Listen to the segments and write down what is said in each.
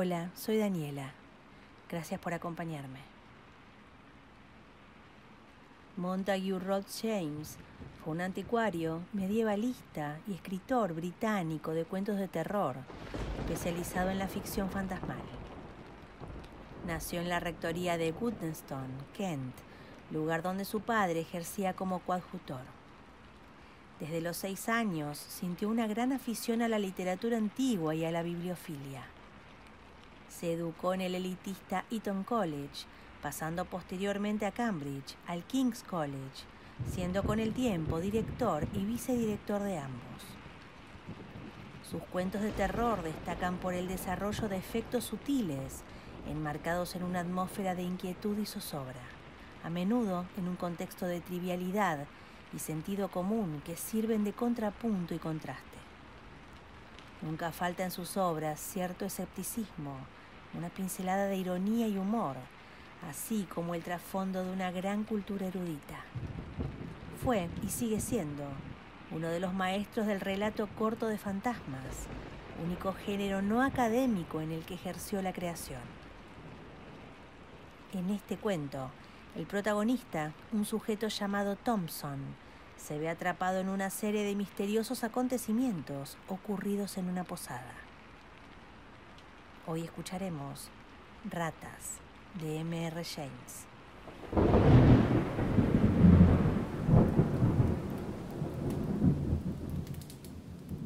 Hola, soy Daniela. Gracias por acompañarme. Montague Rod James fue un anticuario, medievalista y escritor británico de cuentos de terror, especializado en la ficción fantasmal. Nació en la rectoría de Goodnestone, Kent, lugar donde su padre ejercía como coadjutor. Desde los seis años sintió una gran afición a la literatura antigua y a la bibliofilia se educó en el elitista Eton College, pasando posteriormente a Cambridge, al King's College, siendo con el tiempo director y vicedirector de ambos. Sus cuentos de terror destacan por el desarrollo de efectos sutiles, enmarcados en una atmósfera de inquietud y zozobra, a menudo en un contexto de trivialidad y sentido común que sirven de contrapunto y contraste. Nunca falta en sus obras cierto escepticismo, una pincelada de ironía y humor, así como el trasfondo de una gran cultura erudita. Fue y sigue siendo uno de los maestros del relato corto de fantasmas, único género no académico en el que ejerció la creación. En este cuento, el protagonista, un sujeto llamado Thompson, se ve atrapado en una serie de misteriosos acontecimientos ocurridos en una posada. Hoy escucharemos Ratas de M.R. James.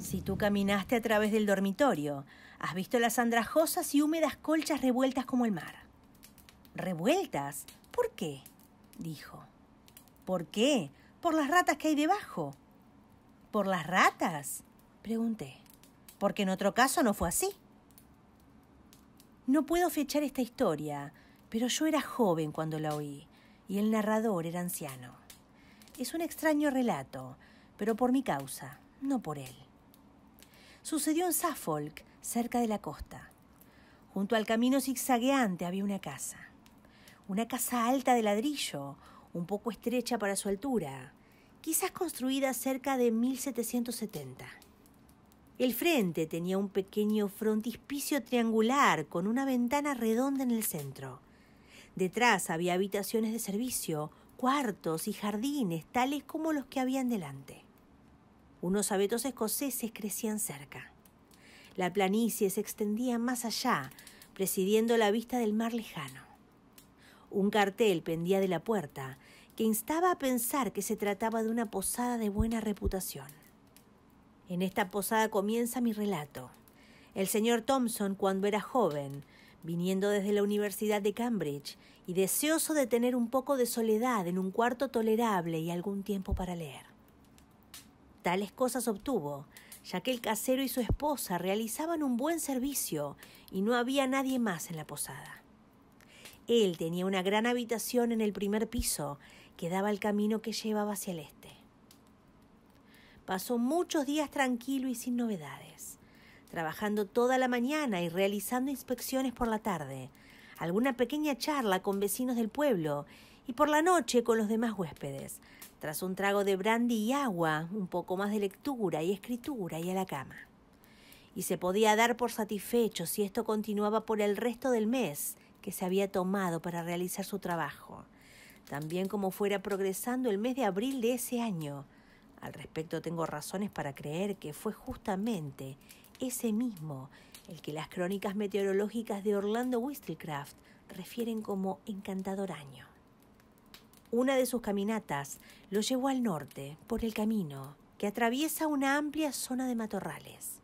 Si tú caminaste a través del dormitorio, has visto las andrajosas y húmedas colchas revueltas como el mar. ¿Revueltas? ¿Por qué? dijo. ¿Por qué? Por las ratas que hay debajo. ¿Por las ratas? pregunté. Porque en otro caso no fue así. No puedo fechar esta historia, pero yo era joven cuando la oí y el narrador era anciano. Es un extraño relato, pero por mi causa, no por él. Sucedió en Suffolk, cerca de la costa. Junto al camino zigzagueante había una casa. Una casa alta de ladrillo, un poco estrecha para su altura, quizás construida cerca de 1770. El frente tenía un pequeño frontispicio triangular con una ventana redonda en el centro. Detrás había habitaciones de servicio, cuartos y jardines tales como los que habían delante. Unos abetos escoceses crecían cerca. La planicie se extendía más allá, presidiendo la vista del mar lejano. Un cartel pendía de la puerta que instaba a pensar que se trataba de una posada de buena reputación. En esta posada comienza mi relato. El señor Thompson, cuando era joven, viniendo desde la Universidad de Cambridge y deseoso de tener un poco de soledad en un cuarto tolerable y algún tiempo para leer. Tales cosas obtuvo, ya que el casero y su esposa realizaban un buen servicio y no había nadie más en la posada. Él tenía una gran habitación en el primer piso que daba el camino que llevaba hacia el este. Pasó muchos días tranquilo y sin novedades, trabajando toda la mañana y realizando inspecciones por la tarde, alguna pequeña charla con vecinos del pueblo y por la noche con los demás huéspedes, tras un trago de brandy y agua, un poco más de lectura y escritura y a la cama. Y se podía dar por satisfecho si esto continuaba por el resto del mes que se había tomado para realizar su trabajo, también como fuera progresando el mes de abril de ese año, al respecto tengo razones para creer que fue justamente ese mismo el que las crónicas meteorológicas de Orlando Whistlecraft refieren como encantador año. Una de sus caminatas lo llevó al norte por el camino que atraviesa una amplia zona de matorrales.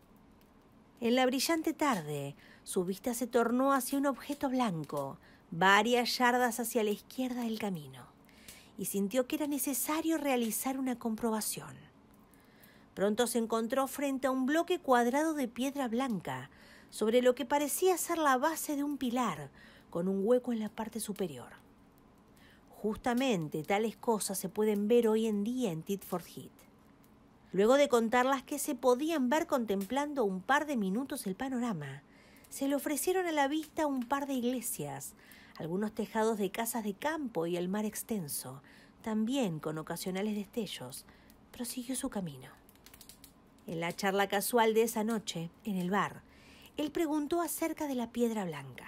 En la brillante tarde, su vista se tornó hacia un objeto blanco, varias yardas hacia la izquierda del camino y sintió que era necesario realizar una comprobación. Pronto se encontró frente a un bloque cuadrado de piedra blanca, sobre lo que parecía ser la base de un pilar, con un hueco en la parte superior. Justamente tales cosas se pueden ver hoy en día en Titford Heath. Luego de contarlas que se podían ver contemplando un par de minutos el panorama, se le ofrecieron a la vista un par de iglesias, algunos tejados de casas de campo y el mar extenso, también con ocasionales destellos, prosiguió su camino. En la charla casual de esa noche, en el bar, él preguntó acerca de la piedra blanca.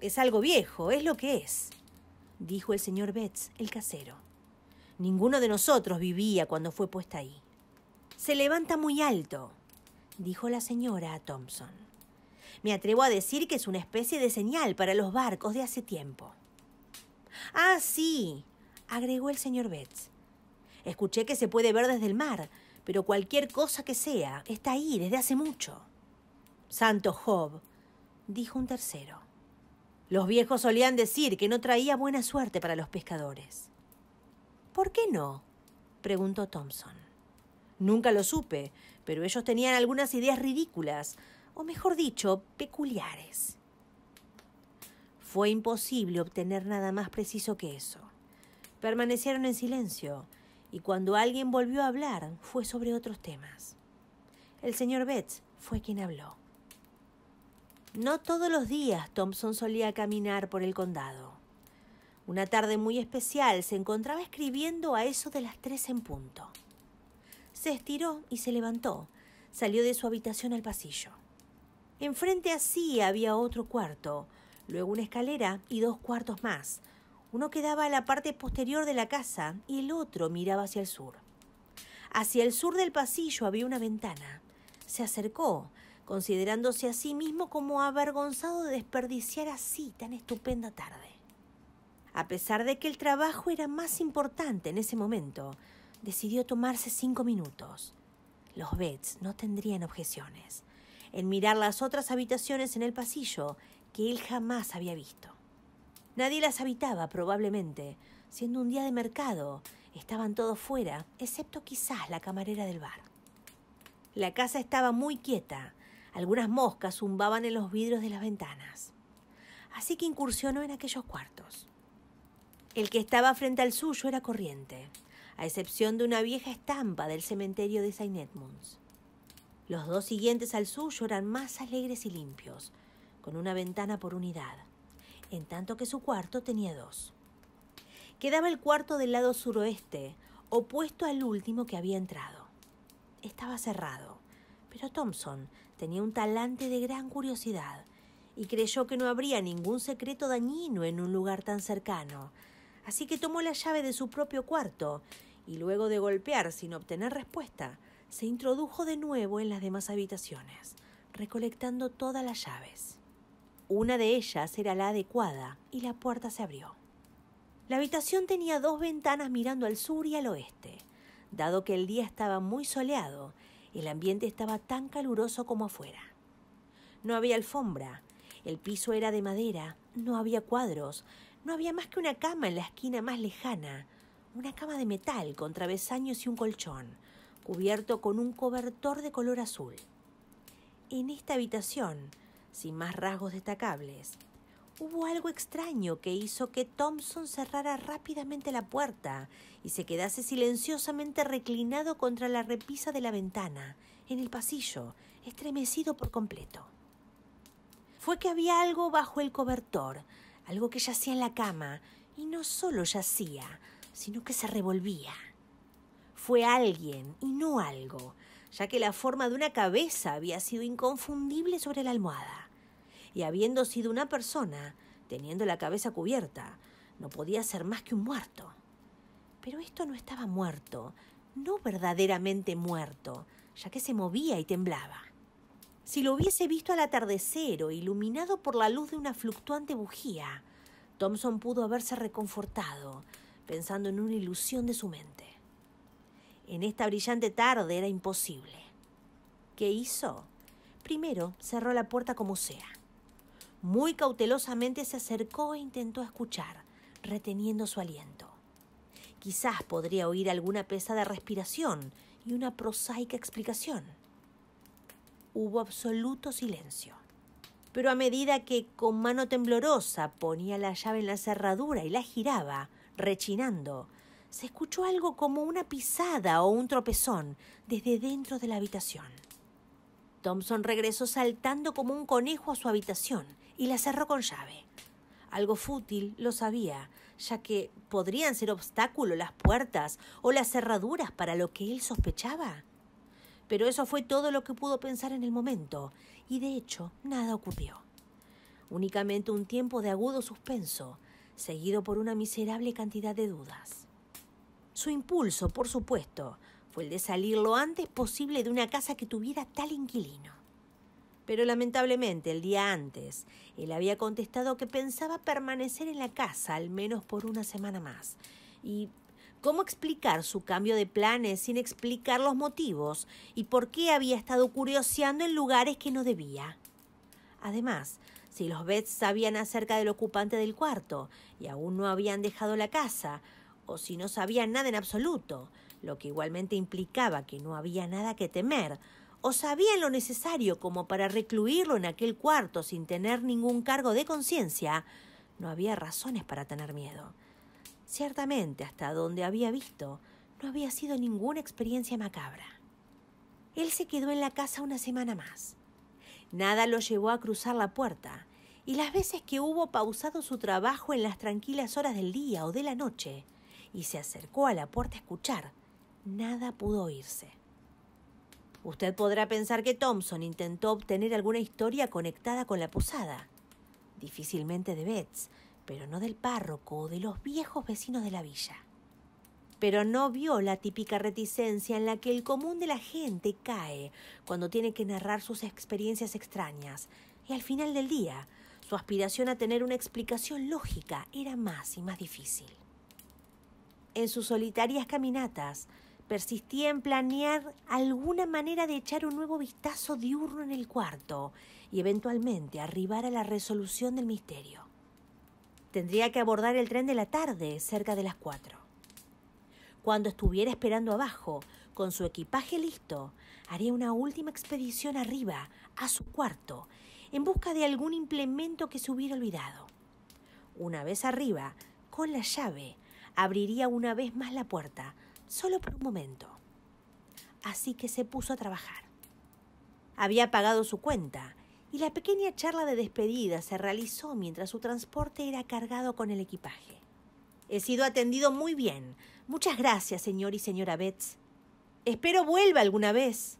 Es algo viejo, es lo que es, dijo el señor Betts, el casero. Ninguno de nosotros vivía cuando fue puesta ahí. Se levanta muy alto, dijo la señora a Thompson. Me atrevo a decir que es una especie de señal para los barcos de hace tiempo. Ah, sí, agregó el señor Betts. Escuché que se puede ver desde el mar, pero cualquier cosa que sea está ahí desde hace mucho. Santo Job, dijo un tercero. Los viejos solían decir que no traía buena suerte para los pescadores. ¿Por qué no? preguntó Thompson. Nunca lo supe, pero ellos tenían algunas ideas ridículas o mejor dicho, peculiares. Fue imposible obtener nada más preciso que eso. Permanecieron en silencio, y cuando alguien volvió a hablar fue sobre otros temas. El señor Betts fue quien habló. No todos los días Thompson solía caminar por el condado. Una tarde muy especial se encontraba escribiendo a eso de las tres en punto. Se estiró y se levantó. Salió de su habitación al pasillo. Enfrente sí había otro cuarto, luego una escalera y dos cuartos más. Uno quedaba a la parte posterior de la casa y el otro miraba hacia el sur. Hacia el sur del pasillo había una ventana. Se acercó, considerándose a sí mismo como avergonzado de desperdiciar así tan estupenda tarde. A pesar de que el trabajo era más importante en ese momento, decidió tomarse cinco minutos. Los Bets no tendrían objeciones en mirar las otras habitaciones en el pasillo que él jamás había visto. Nadie las habitaba, probablemente, siendo un día de mercado. Estaban todos fuera, excepto quizás la camarera del bar. La casa estaba muy quieta. Algunas moscas zumbaban en los vidrios de las ventanas. Así que incursionó en aquellos cuartos. El que estaba frente al suyo era corriente, a excepción de una vieja estampa del cementerio de St. Edmunds. Los dos siguientes al suyo eran más alegres y limpios, con una ventana por unidad, en tanto que su cuarto tenía dos. Quedaba el cuarto del lado suroeste, opuesto al último que había entrado. Estaba cerrado, pero Thompson tenía un talante de gran curiosidad y creyó que no habría ningún secreto dañino en un lugar tan cercano, así que tomó la llave de su propio cuarto y luego de golpear sin obtener respuesta, se introdujo de nuevo en las demás habitaciones, recolectando todas las llaves. Una de ellas era la adecuada y la puerta se abrió. La habitación tenía dos ventanas mirando al sur y al oeste. Dado que el día estaba muy soleado, el ambiente estaba tan caluroso como afuera. No había alfombra, el piso era de madera, no había cuadros, no había más que una cama en la esquina más lejana, una cama de metal con travesaños y un colchón, cubierto con un cobertor de color azul. En esta habitación, sin más rasgos destacables, hubo algo extraño que hizo que Thompson cerrara rápidamente la puerta y se quedase silenciosamente reclinado contra la repisa de la ventana, en el pasillo, estremecido por completo. Fue que había algo bajo el cobertor, algo que yacía en la cama, y no solo yacía, sino que se revolvía fue alguien y no algo, ya que la forma de una cabeza había sido inconfundible sobre la almohada. Y habiendo sido una persona, teniendo la cabeza cubierta, no podía ser más que un muerto. Pero esto no estaba muerto, no verdaderamente muerto, ya que se movía y temblaba. Si lo hubiese visto al atardecer o iluminado por la luz de una fluctuante bujía, Thompson pudo haberse reconfortado, pensando en una ilusión de su mente en esta brillante tarde era imposible. ¿Qué hizo? Primero cerró la puerta como sea. Muy cautelosamente se acercó e intentó escuchar, reteniendo su aliento. Quizás podría oír alguna pesada respiración y una prosaica explicación. Hubo absoluto silencio. Pero a medida que con mano temblorosa ponía la llave en la cerradura y la giraba, rechinando, se escuchó algo como una pisada o un tropezón desde dentro de la habitación. Thompson regresó saltando como un conejo a su habitación y la cerró con llave. Algo fútil, lo sabía, ya que podrían ser obstáculos las puertas o las cerraduras para lo que él sospechaba. Pero eso fue todo lo que pudo pensar en el momento, y de hecho nada ocurrió. Únicamente un tiempo de agudo suspenso, seguido por una miserable cantidad de dudas. Su impulso, por supuesto, fue el de salir lo antes posible de una casa que tuviera tal inquilino. Pero lamentablemente el día antes, él había contestado que pensaba permanecer en la casa al menos por una semana más. Y ¿Cómo explicar su cambio de planes sin explicar los motivos y por qué había estado curioseando en lugares que no debía? Además, si los Bets sabían acerca del ocupante del cuarto y aún no habían dejado la casa, o si no sabía nada en absoluto, lo que igualmente implicaba que no había nada que temer, o sabía lo necesario como para recluirlo en aquel cuarto sin tener ningún cargo de conciencia, no había razones para tener miedo. Ciertamente, hasta donde había visto, no había sido ninguna experiencia macabra. Él se quedó en la casa una semana más. Nada lo llevó a cruzar la puerta, y las veces que hubo pausado su trabajo en las tranquilas horas del día o de la noche, y se acercó a la puerta a escuchar. Nada pudo oírse. Usted podrá pensar que Thompson intentó obtener alguna historia conectada con la posada, difícilmente de Betts, pero no del párroco o de los viejos vecinos de la villa. Pero no vio la típica reticencia en la que el común de la gente cae cuando tiene que narrar sus experiencias extrañas, y al final del día, su aspiración a tener una explicación lógica era más y más difícil en sus solitarias caminatas, persistía en planear alguna manera de echar un nuevo vistazo diurno en el cuarto y eventualmente arribar a la resolución del misterio. Tendría que abordar el tren de la tarde, cerca de las cuatro. Cuando estuviera esperando abajo, con su equipaje listo, haría una última expedición arriba, a su cuarto, en busca de algún implemento que se hubiera olvidado. Una vez arriba, con la llave, abriría una vez más la puerta, solo por un momento. Así que se puso a trabajar. Había pagado su cuenta y la pequeña charla de despedida se realizó mientras su transporte era cargado con el equipaje. He sido atendido muy bien. Muchas gracias, señor y señora Betts. Espero vuelva alguna vez.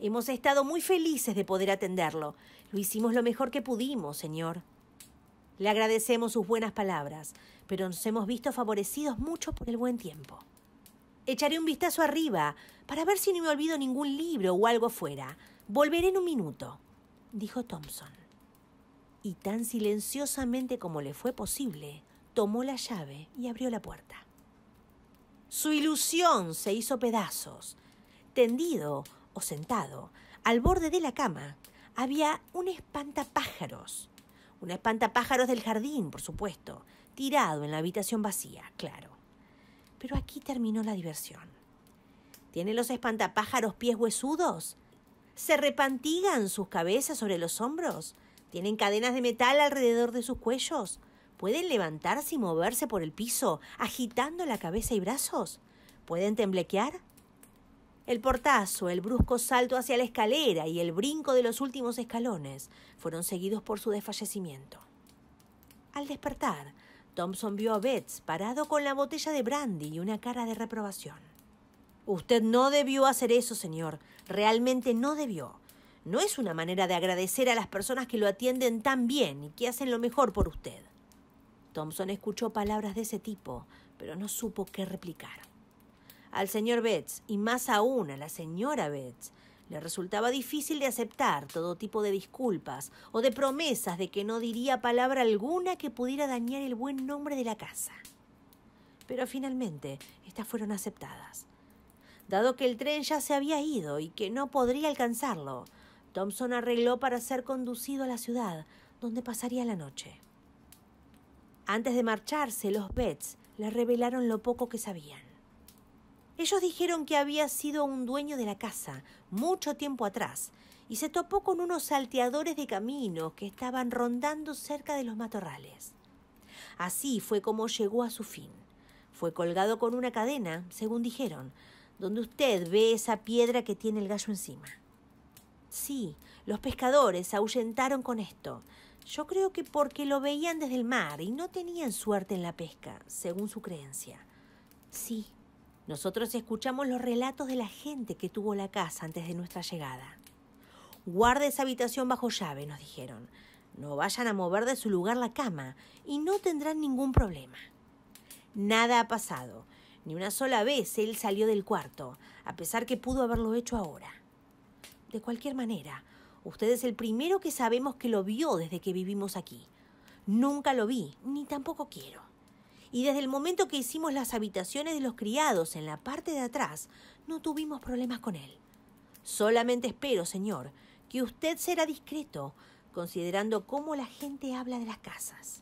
Hemos estado muy felices de poder atenderlo. Lo hicimos lo mejor que pudimos, señor. Le agradecemos sus buenas palabras, pero nos hemos visto favorecidos mucho por el buen tiempo. Echaré un vistazo arriba para ver si no me olvido ningún libro o algo fuera. Volveré en un minuto, dijo Thompson. Y tan silenciosamente como le fue posible, tomó la llave y abrió la puerta. Su ilusión se hizo pedazos. Tendido o sentado, al borde de la cama, había un espantapájaros un espantapájaros del jardín, por supuesto, tirado en la habitación vacía, claro. Pero aquí terminó la diversión. ¿Tienen los espantapájaros pies huesudos? ¿Se repantigan sus cabezas sobre los hombros? ¿Tienen cadenas de metal alrededor de sus cuellos? ¿Pueden levantarse y moverse por el piso, agitando la cabeza y brazos? ¿Pueden temblequear? El portazo, el brusco salto hacia la escalera y el brinco de los últimos escalones fueron seguidos por su desfallecimiento. Al despertar, Thompson vio a Betts parado con la botella de brandy y una cara de reprobación. Usted no debió hacer eso, señor. Realmente no debió. No es una manera de agradecer a las personas que lo atienden tan bien y que hacen lo mejor por usted. Thompson escuchó palabras de ese tipo, pero no supo qué replicar. Al señor Betts, y más aún a la señora Betts, le resultaba difícil de aceptar todo tipo de disculpas o de promesas de que no diría palabra alguna que pudiera dañar el buen nombre de la casa. Pero finalmente, estas fueron aceptadas. Dado que el tren ya se había ido y que no podría alcanzarlo, Thompson arregló para ser conducido a la ciudad, donde pasaría la noche. Antes de marcharse, los Betts le revelaron lo poco que sabían. Ellos dijeron que había sido un dueño de la casa, mucho tiempo atrás, y se topó con unos salteadores de camino que estaban rondando cerca de los matorrales. Así fue como llegó a su fin. Fue colgado con una cadena, según dijeron, donde usted ve esa piedra que tiene el gallo encima. Sí, los pescadores ahuyentaron con esto. Yo creo que porque lo veían desde el mar y no tenían suerte en la pesca, según su creencia. Sí, nosotros escuchamos los relatos de la gente que tuvo la casa antes de nuestra llegada. Guarde esa habitación bajo llave, nos dijeron. No vayan a mover de su lugar la cama y no tendrán ningún problema. Nada ha pasado. Ni una sola vez él salió del cuarto, a pesar que pudo haberlo hecho ahora. De cualquier manera, usted es el primero que sabemos que lo vio desde que vivimos aquí. Nunca lo vi, ni tampoco quiero y desde el momento que hicimos las habitaciones de los criados en la parte de atrás, no tuvimos problemas con él. Solamente espero, señor, que usted será discreto, considerando cómo la gente habla de las casas.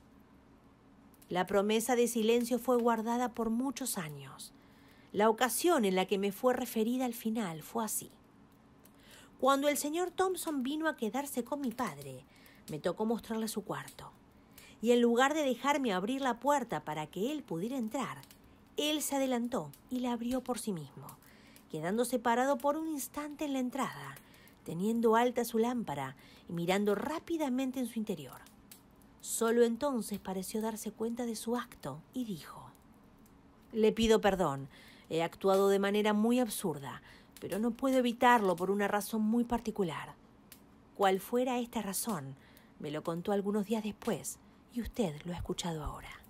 La promesa de silencio fue guardada por muchos años. La ocasión en la que me fue referida al final fue así. Cuando el señor Thompson vino a quedarse con mi padre, me tocó mostrarle su cuarto y en lugar de dejarme abrir la puerta para que él pudiera entrar, él se adelantó y la abrió por sí mismo, quedándose parado por un instante en la entrada, teniendo alta su lámpara y mirando rápidamente en su interior. Solo entonces pareció darse cuenta de su acto y dijo, Le pido perdón, he actuado de manera muy absurda, pero no puedo evitarlo por una razón muy particular. Cuál fuera esta razón, me lo contó algunos días después, y usted lo ha escuchado ahora.